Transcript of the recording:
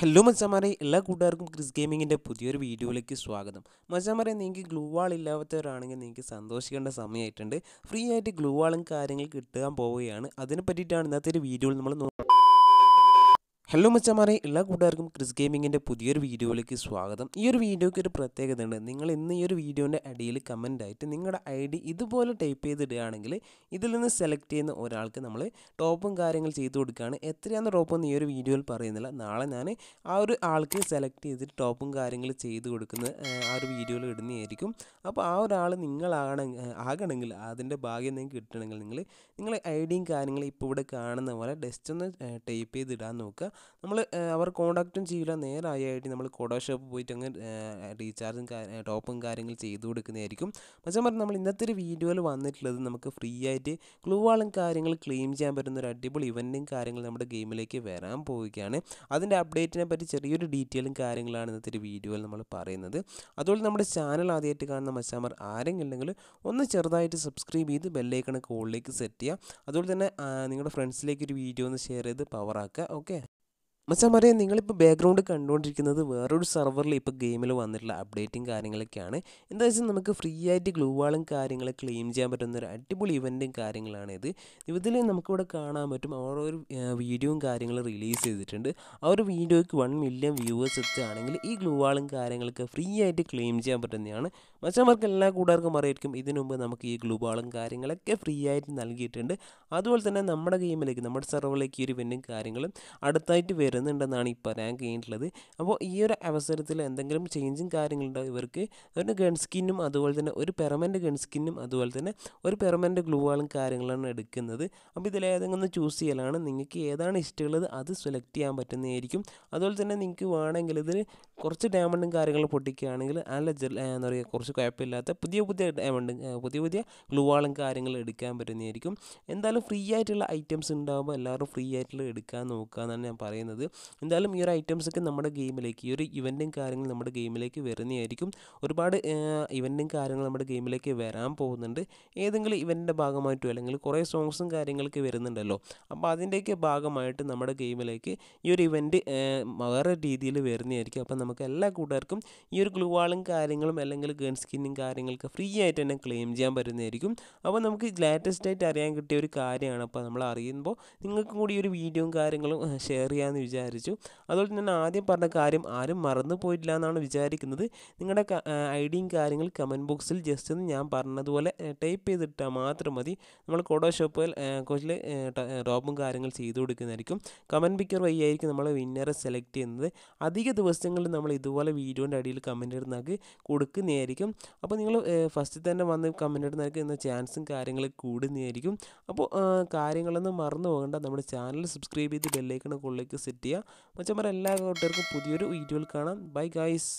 hello മച്ചാമാരെ എല്ലാ കൂട്ടുകാർക്കും ക്രിസ് ഗെയിമിങ്ങിൻ്റെ പുതിയൊരു വീഡിയോയിലേക്ക് സ്വാഗതം മച്ചാമാരെ നിങ്ങൾക്ക് ഗ്ലൂ വാൾ ഇല്ലാത്തവരാണെങ്കിൽ നിങ്ങൾക്ക് സന്തോഷിക്കേണ്ട സമയമായിട്ടുണ്ട് ഫ്രീ ആയിട്ട് ഗ്ലൂ വാളും കാര്യങ്ങൾ കിട്ടാൻ പോവുകയാണ് അതിനെ പറ്റിയിട്ടാണ് ഇന്നത്തെ ഒരു വീഡിയോയിൽ നമ്മൾ ഹലോ മച്ചമാരെ എല്ലാ കൂട്ടുകാർക്കും ക്രിസ് ഗെയിമിങ്ങിൻ്റെ പുതിയൊരു വീഡിയോയിലേക്ക് സ്വാഗതം ഈ ഒരു വീഡിയോയ്ക്ക് ഒരു പ്രത്യേകതയുണ്ട് നിങ്ങൾ ഇന്ന് ഈ ഒരു വീഡിയോൻ്റെ അടിയിൽ കമൻ്റായിട്ട് നിങ്ങളുടെ ഐ ഡി ഇതുപോലെ ടൈപ്പ് ചെയ്തിടുകയാണെങ്കിൽ ഇതിൽ നിന്ന് സെലക്ട് ചെയ്യുന്ന ഒരാൾക്ക് നമ്മൾ ടോപ്പും കാര്യങ്ങൾ ചെയ്തു കൊടുക്കുകയാണ് എത്രയാണെന്ന് ടോപ്പൊന്നും ഈ ഒരു വീഡിയോയിൽ പറയുന്നില്ല നാളെ ഞാൻ ആ ഒരു ആൾക്ക് സെലക്ട് ചെയ്തിട്ട് ടോപ്പും കാര്യങ്ങൾ ചെയ്തു കൊടുക്കുന്ന ആ ഒരു വീഡിയോയിൽ ഇടുന്നതായിരിക്കും അപ്പോൾ ആ ഒരാൾ നിങ്ങളാണ് ആകണമെങ്കിൽ അതിൻ്റെ ഭാഗ്യം നിങ്ങൾക്ക് കിട്ടണമെങ്കിൽ നിങ്ങൾ നിങ്ങളെ ഐ ഡിയും കാര്യങ്ങളും ഇപ്പോൾ ഇവിടെ കാണുന്ന പോലെ ഡസ്റ്റ് ഒന്ന് ടൈപ്പ് ചെയ്തിടാൻ നോക്കുക നമ്മൾ അവർ കോണ്ടാക്റ്റും ചെയ്യില്ല നേരായിട്ട് നമ്മൾ കോഡോ ഷോപ്പ് പോയിട്ട് അങ്ങ് റീചാർജും ടോപ്പും കാര്യങ്ങൾ ചെയ്തു കൊടുക്കുന്നതായിരിക്കും പക്ഷേ പറഞ്ഞാൽ നമ്മൾ ഇന്നത്തെ ഒരു വീഡിയോയിൽ വന്നിട്ടുള്ളത് നമുക്ക് ഫ്രീ ആയിട്ട് ക്ലൂവാളും കാര്യങ്ങൾ ക്ലെയിം ചെയ്യാൻ പറ്റുന്ന ഒരു അടിപൊളി ഇവൻറ്റും കാര്യങ്ങൾ നമ്മുടെ ഗെയിമിലേക്ക് വരാൻ പോവുകയാണ് അതിൻ്റെ അപ്ഡേറ്റിനെ പറ്റി ചെറിയൊരു ഡീറ്റെയിലും കാര്യങ്ങളാണ് ഇന്നത്തെ ഒരു വീഡിയോയിൽ നമ്മൾ പറയുന്നത് അതുപോലെ നമ്മുടെ ചാനൽ ആദ്യമായിട്ട് കാണുന്ന മച്ചാമർ ആരെങ്കിലുണ്ടെങ്കിൽ ഒന്ന് ചെറുതായിട്ട് സബ്സ്ക്രൈബ് ചെയ്ത് ബെല്ലൈക്കണ കോളിലേക്ക് സെറ്റ് ചെയ്യുക അതുപോലെ തന്നെ നിങ്ങളുടെ ഫ്രണ്ട്സിലേക്ക് ഒരു വീഡിയോ ഒന്ന് ഷെയർ ചെയ്ത് പവറാക്കുക ഓക്കെ പറയാം നിങ്ങളിപ്പോൾ ബാക്ക്ഗ്രൗണ്ട് കണ്ടുകൊണ്ടിരിക്കുന്നത് വേറൊരു സെർവറിൽ ഇപ്പോൾ ഗെയിമിൽ വന്നിട്ടുള്ള അപ്ഡേറ്റും കാര്യങ്ങളൊക്കെയാണ് എന്താ വെച്ചാൽ നമുക്ക് ഫ്രീ ആയിട്ട് ഗ്ലൂവാളും കാര്യങ്ങൾ ക്ലെയിം ചെയ്യാൻ പറ്റുന്ന ഒരു അടിപൊളി ഇവൻറ്റും കാര്യങ്ങളാണ് ഇത് ഇതിൽ നമുക്കിവിടെ കാണാൻ പറ്റും ഒരു വീഡിയോയും കാര്യങ്ങളും റിലീസ് ചെയ്തിട്ടുണ്ട് ആ ഒരു വീഡിയോയ്ക്ക് വൺ മില്യൺ വ്യൂവേഴ്സ് എത്തുകയാണെങ്കിൽ ഈ ഗ്ലൂവാളും കാര്യങ്ങളൊക്കെ ഫ്രീ ആയിട്ട് ക്ലെയിം ചെയ്യാൻ പറ്റുന്നതാണ് മച്ചാമാർക്ക് എല്ലാ കൂട്ടുകാർക്കും അറിയായിരിക്കും ഇതിനു മുമ്പ് നമുക്ക് ഈ ഗ്ലൂവാളും കാര്യങ്ങളൊക്കെ ഫ്രീ ആയിട്ട് നൽകിയിട്ടുണ്ട് അതുപോലെ തന്നെ നമ്മുടെ ഗെയിമിലേക്ക് നമ്മുടെ സെർവറിലേക്ക് ഈ ഒരു ഇവൻറ്റും കാര്യങ്ങളും അടുത്തായിട്ട് വരുന്നത് വരുന്നുണ്ടെന്നാണ് ഇപ്പോൾ റാങ്ക് കഴിഞ്ഞിട്ടുള്ളത് അപ്പോൾ ഈ ഒരു അവസരത്തിൽ എന്തെങ്കിലും ചേഞ്ചും കാര്യങ്ങളുണ്ടോ ഇവർക്ക് ഒരു ഗൺ സ്കിന്നും അതുപോലെ തന്നെ ഒരു പെർമനൻറ്റ് ഗൺ സ്കിന്നും അതുപോലെ തന്നെ ഒരു പെർമനൻറ്റ് ഗ്ലൂവാളും കാര്യങ്ങളാണ് എടുക്കുന്നത് അപ്പോൾ ഇതിൽ ഏതെങ്കിലും ഒന്ന് ചൂസ് ചെയ്യലാണ് നിങ്ങൾക്ക് ഏതാണ് ഇഷ്ടമുള്ളത് അത് സെലക്ട് ചെയ്യാൻ പറ്റുന്നതായിരിക്കും അതുപോലെ തന്നെ നിങ്ങൾക്ക് വേണമെങ്കിൽ ഇതിൽ കുറച്ച് ഡയമണ്ടും കാര്യങ്ങളും പൊട്ടിക്കുകയാണെങ്കിൽ നല്ല ലെജർ എന്താ പറയുക കുറച്ച് കുഴപ്പമില്ലാത്ത പുതിയ പുതിയ ഡയമണ്ടും പുതിയ പുതിയ ഗ്ലൂവാളും കാര്യങ്ങളും എടുക്കാൻ പറ്റുന്നതായിരിക്കും എന്തായാലും ഫ്രീ ആയിട്ടുള്ള ഐറ്റംസ് ഉണ്ടാകുമ്പോൾ എല്ലാവരും ഫ്രീ ആയിട്ടുള്ള എടുക്കാൻ നോക്കുക എന്നാണ് ഞാൻ പറയുന്നത് എന്തായാലും ഈ ഒരു ഐറ്റംസൊക്കെ നമ്മുടെ ഗെയിമിലേക്ക് ഈ ഒരു ഇവൻറ്റും കാര്യങ്ങളും നമ്മുടെ ഗെയിമിലേക്ക് വരുന്നതായിരിക്കും ഒരുപാട് ഇവൻറ്റും കാര്യങ്ങളും നമ്മുടെ ഗെയിമിലേക്ക് വരാൻ പോകുന്നുണ്ട് ഏതെങ്കിലും ഇവൻറ്റിൻ്റെ ഭാഗമായിട്ടോ അല്ലെങ്കിൽ കുറേ സോങ്സും കാര്യങ്ങളൊക്കെ വരുന്നുണ്ടല്ലോ അപ്പോൾ അതിൻ്റെയൊക്കെ ഭാഗമായിട്ട് നമ്മുടെ ഗെയിമിലേക്ക് ഈ ഒരു ഇവൻറ്റ് വേറെ രീതിയിൽ വരുന്നതായിരിക്കും അപ്പോൾ നമുക്ക് എല്ലാ കൂട്ടുകാർക്കും ഈ ഒരു ഗ്ലൂവാളും കാര്യങ്ങളും അല്ലെങ്കിൽ ഗൺ സ്കിന്നും കാര്യങ്ങളൊക്കെ ഫ്രീ ആയിട്ട് തന്നെ ക്ലെയിം ചെയ്യാൻ പറ്റുന്നതായിരിക്കും അപ്പോൾ നമുക്ക് ലാറ്റസ്റ്റ് ആയിട്ട് അറിയാൻ കിട്ടിയ ഒരു കാര്യമാണ് അപ്പോൾ നമ്മൾ അറിയുമ്പോൾ നിങ്ങൾക്കും കൂടി ഒരു വീഡിയോയും കാര്യങ്ങളും ഷെയർ ചെയ്യാമെന്ന് വിചാരിച്ചു വിചാരിച്ചു അതുപോലെ ഞാൻ ആദ്യം പറഞ്ഞ കാര്യം ആരും മറന്നു പോയിട്ടില്ല എന്നാണ് വിചാരിക്കുന്നത് നിങ്ങളുടെ ഐഡിയും കാര്യങ്ങൾ കമൻറ്റ് ബോക്സിൽ ജസ്റ്റ് ഒന്ന് ഞാൻ പറഞ്ഞതുപോലെ ടൈപ്പ് ചെയ്തിട്ടാൽ മാത്രം മതി നമ്മൾ കോഡോ ഷോപ്പിൽ കോച്ചിൽ റോബും കാര്യങ്ങൾ ചെയ്തു കൊടുക്കുന്നതായിരിക്കും കമൻറ്റ് പിക്കർ ആയിരിക്കും നമ്മൾ വിന്നറെ സെലക്ട് ചെയ്യുന്നത് അധിക ദിവസങ്ങളിൽ നമ്മൾ ഇതുപോലെ വീഡിയോൻ്റെ അടിയിൽ കമൻറ്റ് ഇടുന്നതാക്കി കൊടുക്കുന്നതായിരിക്കും അപ്പോൾ നിങ്ങൾ ഫസ്റ്റ് തന്നെ വന്ന് കമൻറ്റ് ഇടുന്നതായിരിക്കും എന്ന ചാൻസും കാര്യങ്ങൾ കൂടുന്നതായിരിക്കും അപ്പോൾ കാര്യങ്ങളൊന്നും മറന്നു പോകേണ്ട നമ്മുടെ ചാനൽ സബ്സ്ക്രൈബ് ചെയ്ത് ബെല്ലൈക്കണ കൊള്ളിലേക്ക് സെറ്റ് ചെയ്യുക മച്ചന്മാരെ എല്ലാ കൂട്ടുകാർക്കും പുതിയൊരു വീഡിയോയിൽ കാണാം ബൈ ഗൈസ്